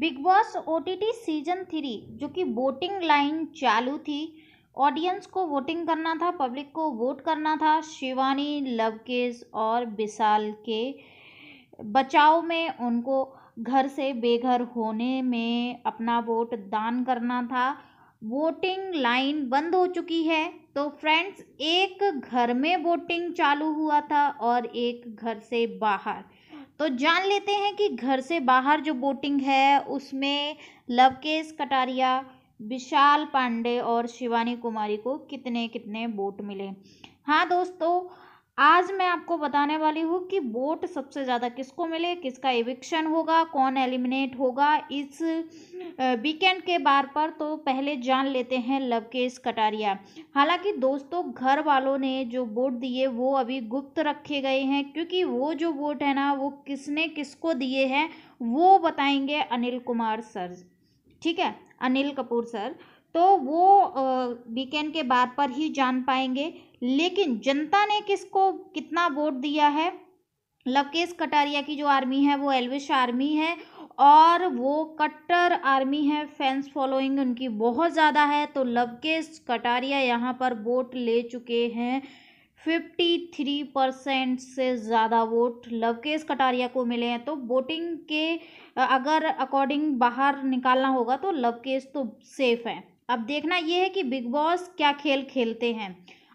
big Boss ओ season three जो कि वोटिंग लाइन चालू थी ऑडियंस को वोटिंग करना था पब्लिक को वोट करना था शिवानी लवकेश और विशाल के बचाव में उनको घर से बेघर होने में अपना वोट दान करना था वोटिंग लाइन बंद हो चुकी है तो फ्रेंड्स एक घर में वोटिंग चालू हुआ था और एक घर से बाहर तो जान लेते हैं कि घर से बाहर जो बोटिंग है उसमें लवकेश कटारिया विशाल पांडे और शिवानी कुमारी को कितने कितने बोट मिले हाँ दोस्तों आज मैं आपको बताने वाली हूँ कि वोट सबसे ज़्यादा किसको मिले किसका इविक्शन होगा कौन एलिमिनेट होगा इस वीकेंड के बार पर तो पहले जान लेते हैं लवकेश कटारिया हालांकि दोस्तों घर वालों ने जो वोट दिए वो अभी गुप्त रखे गए हैं क्योंकि वो जो वोट है ना वो किसने किसको दिए हैं वो बताएंगे अनिल कुमार सर ठीक है अनिल कपूर सर तो वो वीकेंड के बाद पर ही जान पाएंगे लेकिन जनता ने किसको कितना वोट दिया है लवकेश कटारिया की जो आर्मी है वो एलविश आर्मी है और वो कट्टर आर्मी है फैंस फॉलोइंग उनकी बहुत ज़्यादा है तो लवकेश कटारिया यहाँ पर वोट ले चुके हैं फिफ्टी थ्री परसेंट से ज़्यादा वोट लवकेश कटारिया को मिले हैं तो वोटिंग के अगर अकॉर्डिंग बाहर निकालना होगा तो लवकेश तो सेफ है अब देखना यह है कि बिग बॉस क्या खेल खेलते हैं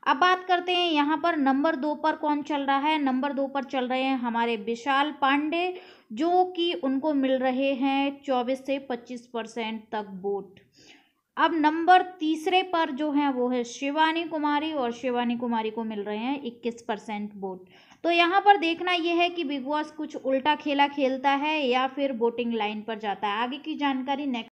अब बात करते हैं यहाँ पर नंबर दो पर कौन चल रहा है नंबर दो पर चल रहे हैं हमारे विशाल पांडे जो कि उनको मिल रहे हैं चौबीस से पच्चीस परसेंट तक वोट अब नंबर तीसरे पर जो है वो है शिवानी कुमारी और शिवानी कुमारी को मिल रहे हैं इक्कीस परसेंट वोट तो यहाँ पर देखना यह है कि बिग बॉस कुछ उल्टा खेला खेलता है या फिर वोटिंग लाइन पर जाता है आगे की जानकारी नेक्स्ट